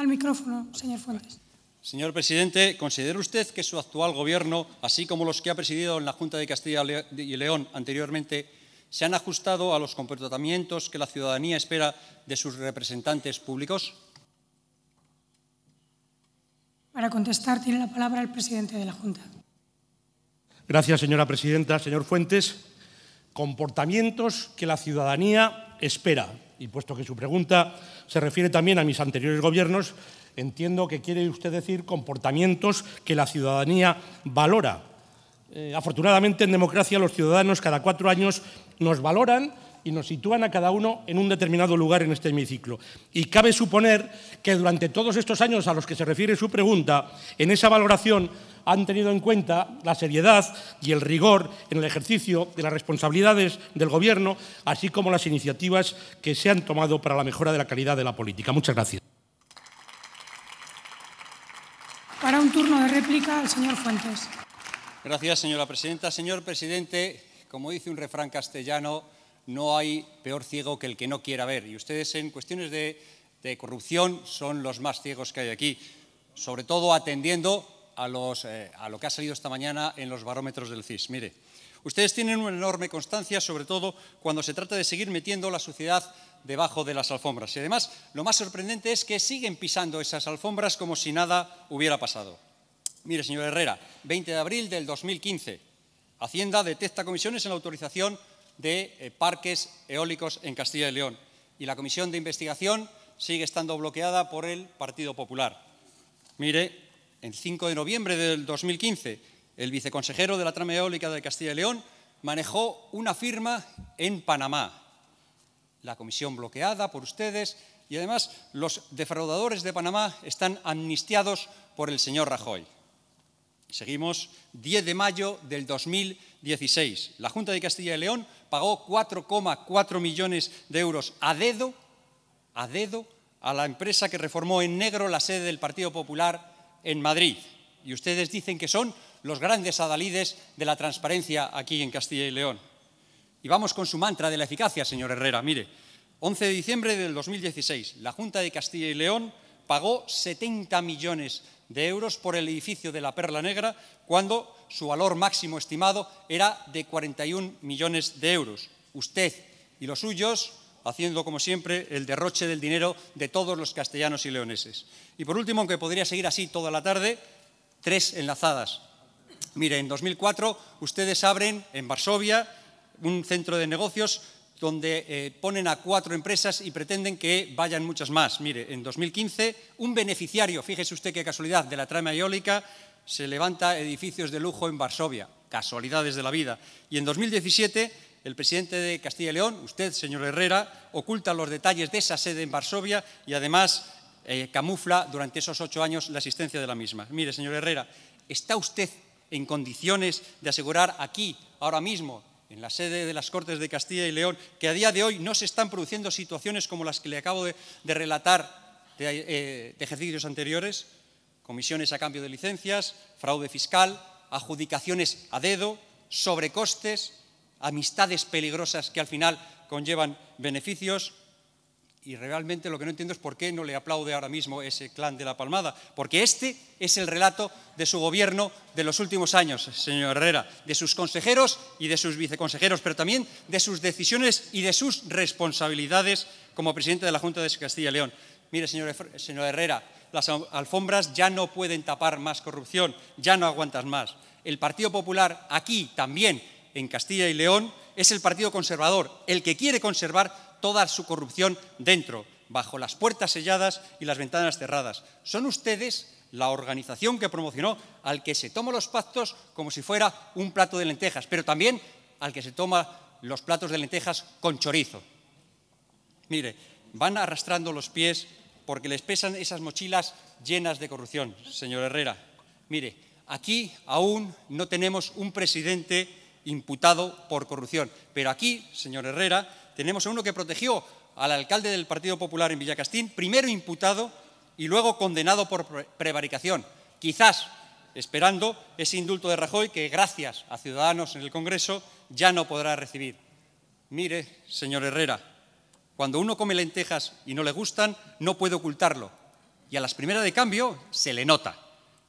Al micrófono, señor Fuentes. Señor presidente, ¿considera usted que su actual gobierno, así como los que ha presidido en la Junta de Castilla y León anteriormente, se han ajustado a los comportamientos que la ciudadanía espera de sus representantes públicos? Para contestar, tiene la palabra el presidente de la Junta. Gracias, señora presidenta. Señor Fuentes, comportamientos que la ciudadanía espera y puesto que su pregunta se refiere también a mis anteriores gobiernos, entiendo que quiere usted decir comportamientos que la ciudadanía valora. Eh, afortunadamente, en democracia, los ciudadanos cada cuatro años nos valoran y nos sitúan a cada uno en un determinado lugar en este hemiciclo. Y cabe suponer que durante todos estos años a los que se refiere su pregunta, en esa valoración han tenido en cuenta la seriedad y el rigor en el ejercicio de las responsabilidades del Gobierno, así como las iniciativas que se han tomado para la mejora de la calidad de la política. Muchas gracias. Para un turno de réplica, el señor Fuentes. Gracias, señora presidenta. Señor presidente, como dice un refrán castellano, no hay peor ciego que el que no quiera ver. Y ustedes en cuestiones de, corrupción son los más ciegos que hay aquí, sobre todo atendiendo eh, a, lo que ha salido esta mañana en los barómetros del CIS. Mire, ustedes tienen una enorme constancia, sobre todo cuando se trata de seguir metiendo la suciedad debajo de las alfombras. Y además, lo más sorprendente es que siguen pisando esas alfombras como si nada hubiera pasado. Mire, señor Herrera, 20 de abril del 2015, Hacienda detecta comisiones en la autorización de eh, parques eólicos en Castilla y León. Y la comisión de investigación sigue estando bloqueada por el Partido Popular. Mire, el 5 de noviembre del 2015, el viceconsejero de la trama eólica de Castilla y León manejó una firma en Panamá. La comisión bloqueada por ustedes y además los defraudadores de Panamá están amnistiados por el señor Rajoy. Seguimos 10 de mayo del 2016. La Junta de Castilla y León pagó 4,4 millones de euros a dedo, a dedo, a la empresa que reformó en negro la sede del Partido Popular en Madrid. Y ustedes dicen que son los grandes adalides de la transparencia aquí en Castilla y León. Y vamos con su mantra de la eficacia, señor Herrera. Mire, 11 de diciembre del 2016, la Junta de Castilla y León pagó 70 millones de euros por el edificio de la Perla Negra cuando su valor máximo estimado era de 41 millones de euros. Usted y los suyos haciendo, como siempre, el derroche del dinero de todos los castellanos y leoneses. Y por último, aunque podría seguir así toda la tarde, tres enlazadas. Mire, en 2004 ustedes abren en Varsovia un centro de negocios donde eh, ponen a cuatro empresas y pretenden que vayan muchas más. Mire, en 2015, un beneficiario, fíjese usted qué casualidad, de la trama eólica, se levanta edificios de lujo en Varsovia. Casualidades de la vida. Y en 2017, el presidente de Castilla y León, usted, señor Herrera, oculta los detalles de esa sede en Varsovia y además eh, camufla durante esos ocho años la existencia de la misma. Mire, señor Herrera, ¿está usted en condiciones de asegurar aquí, ahora mismo, en la sede de las Cortes de Castilla y León, que a día de hoy no se están produciendo situaciones como las que le acabo de, relatar de, eh, de ejercicios anteriores, comisiones a cambio de licencias, fraude fiscal, adjudicaciones a dedo, sobrecostes, amistades peligrosas que al final conllevan beneficios, y realmente lo que no entiendo es por qué no le aplaude ahora mismo ese clan de la palmada, porque este es el relato de su gobierno de los últimos años, señor Herrera, de sus consejeros y de sus viceconsejeros, pero también de sus decisiones y de sus responsabilidades como presidente de la Junta de Castilla y León. Mire, señor, Herrera, las alfombras ya no pueden tapar más corrupción, ya no aguantas más. El Partido Popular aquí también, en Castilla y León, es el Partido Conservador, el que quiere conservar toda su corrupción dentro, bajo las puertas selladas y las ventanas cerradas. Son ustedes la organización que promocionó al que se toma los pactos como si fuera un plato de lentejas, pero también al que se toma los platos de lentejas con chorizo. Mire, van arrastrando los pies porque les pesan esas mochilas llenas de corrupción, señor Herrera. Mire, aquí aún no tenemos un presidente imputado por corrupción, pero aquí, señor Herrera, tenemos a uno que protegió al alcalde del Partido Popular en Villacastín, primero imputado y luego condenado por prevaricación. Quizás esperando ese indulto de Rajoy que, gracias a Ciudadanos en el Congreso, ya no podrá recibir. Mire, señor Herrera, cuando uno come lentejas y no le gustan, no puede ocultarlo. Y a las primeras de cambio se le nota.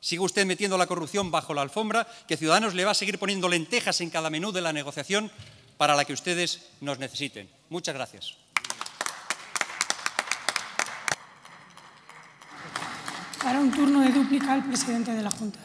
Sigue usted metiendo la corrupción bajo la alfombra, que Ciudadanos le va a seguir poniendo lentejas en cada menú de la negociación para la que ustedes nos necesiten. Muchas gracias. Para un turno de dúplica al presidente de la Junta.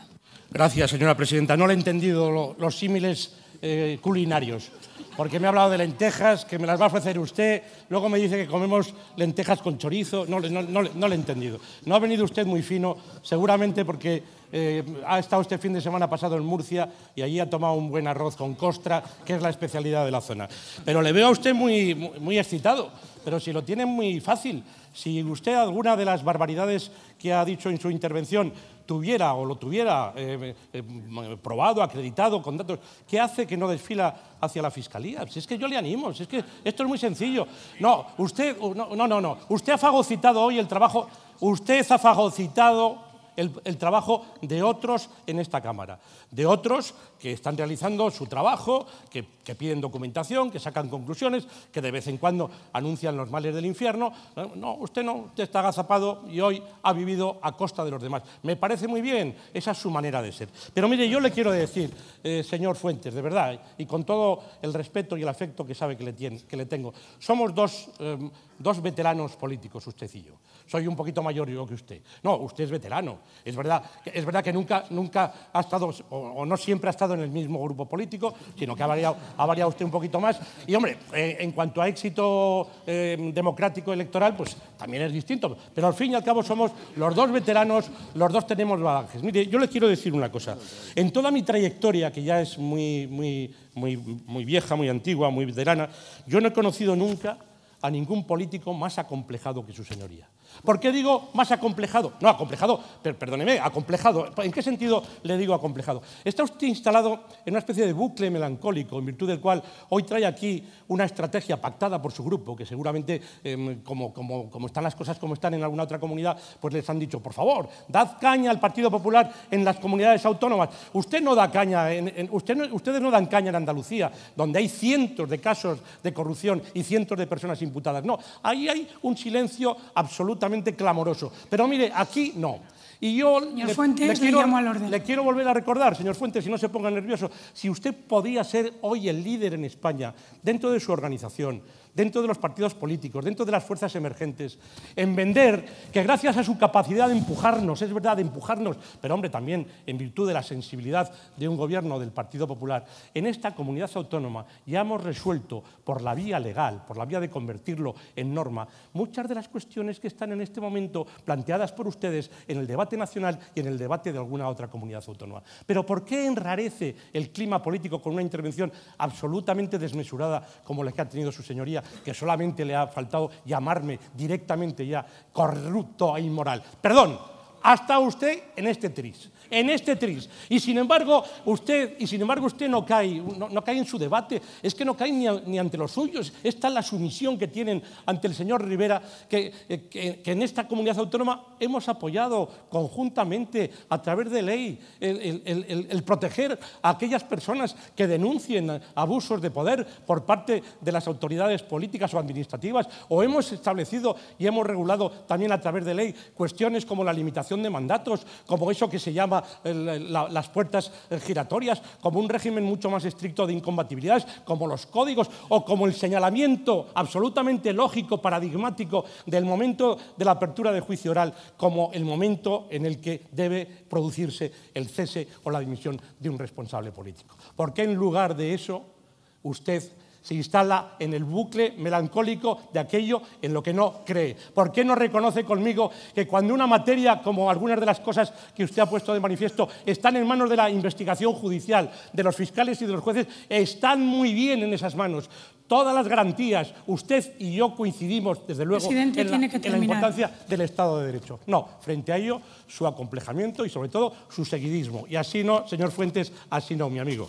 Gracias, señora presidenta. No le he entendido los símiles eh, culinarios, porque me ha hablado de lentejas, que me las va a ofrecer usted, luego me dice que comemos lentejas con chorizo, no le he entendido. No ha venido usted muy fino, seguramente porque eh, ha estado este fin de semana pasado en Murcia y allí ha tomado un buen arroz con costra, que es la especialidad de la zona. Pero le veo a usted muy, muy excitado, pero si lo tiene muy fácil, si usted alguna de las barbaridades que ha dicho en su intervención tuviera o lo tuviera eh, eh, probado, acreditado con datos, ¿qué hace que no desfila hacia la fiscalía? Si es que yo le animo, si es que esto es muy sencillo. No, usted, no, no, no, usted ha fagocitado hoy el trabajo, usted ha fagocitado el, trabajo de otros en esta Cámara, de otros que están realizando su trabajo, que, piden documentación, que sacan conclusiones, que de vez en cuando anuncian los males del infierno. No, usted no, usted está agazapado y hoy ha vivido a costa de los demás. Me parece muy bien, esa es su manera de ser. Pero mire, yo le quiero decir, eh, señor Fuentes, de verdad, y con todo el respeto y el afecto que sabe que le, que le tengo, somos dos... Eh, dos veteranos políticos, usted y yo. Soy un poquito mayor yo que usted. No, usted es veterano. Es verdad, es verdad que nunca, nunca ha estado, o, no siempre ha estado en el mismo grupo político, sino que ha variado, ha variado usted un poquito más. Y hombre, en cuanto a éxito eh, democrático electoral, pues también es distinto. Pero al fin y al cabo somos los dos veteranos, los dos tenemos bagajes. Mire, yo le quiero decir una cosa. En toda mi trayectoria, que ya es muy, muy, muy, muy vieja, muy antigua, muy veterana, yo no he conocido nunca a ningún político más acomplejado que su señoría. ¿Por qué digo más acomplejado? No, acomplejado, perdóneme, acomplejado. ¿En qué sentido le digo acomplejado? Está usted instalado en una especie de bucle melancólico, en virtud del cual hoy trae aquí una estrategia pactada por su grupo, que seguramente, em, como, están las cosas como están en alguna otra comunidad, pues les han dicho, por favor, dad caña al Partido Popular en las comunidades autónomas. Usted no da caña, ustedes no dan caña en Andalucía, donde hay cientos de casos de corrupción y cientos de personas imputadas. No, ahí hay un silencio absoluto clamoroso. Pero mire, aquí no. Y yo señor le, Fuentes, le, quiero, le quiero volver a recordar, señor Fuentes, si no se ponga nervioso, si usted podía ser hoy el líder en España dentro de su organización, dentro de los partidos políticos, dentro de las fuerzas emergentes, en vender que gracias a su capacidad de empujarnos, es verdad, de empujarnos, pero hombre, también en virtud de la sensibilidad de un gobierno del Partido Popular, en esta comunidad autónoma ya hemos resuelto por la vía legal, por la vía de convertirlo en norma, muchas de las cuestiones que están en este momento planteadas por ustedes en el debate nacional y en el debate de alguna otra comunidad autónoma. Pero ¿por qué enrarece el clima político con una intervención absolutamente desmesurada como la que ha tenido su señoría? que solamente le ha faltado llamarme directamente ya corrupto e inmoral. Perdón, hasta usted en este tris, en este tris. Y sin embargo, usted, y sin embargo, usted no cae, no, cae en su debate, es que no cae ni, ante los suyos. Esta es la sumisión que tienen ante el señor Rivera, que, eh, en esta comunidad autónoma hemos apoyado conjuntamente a través de ley el, el proteger a aquellas personas que denuncien abusos de poder por parte de las autoridades políticas o administrativas, o hemos establecido y hemos regulado también a través de ley cuestiones como la limitación de mandatos, como eso que se llama las puertas giratorias, como un régimen mucho más estricto de incompatibilidades, como los códigos o como el señalamiento absolutamente lógico, paradigmático del momento de la apertura de juicio oral como el momento en el que debe producirse el cese o la dimisión de un responsable político. ¿Por qué en lugar de eso usted se instala en el bucle melancólico de aquello en lo que no cree. ¿Por qué no reconoce conmigo que cuando una materia, como algunas de las cosas que usted ha puesto de manifiesto, están en manos de la investigación judicial, de los fiscales y de los jueces, están muy bien en esas manos? Todas las garantías, usted y yo coincidimos, desde luego, la, en la importancia del Estado de Derecho. No, frente a ello, su acomplejamiento y sobre todo su seguidismo. Y así no, señor Fuentes, así no, mi amigo.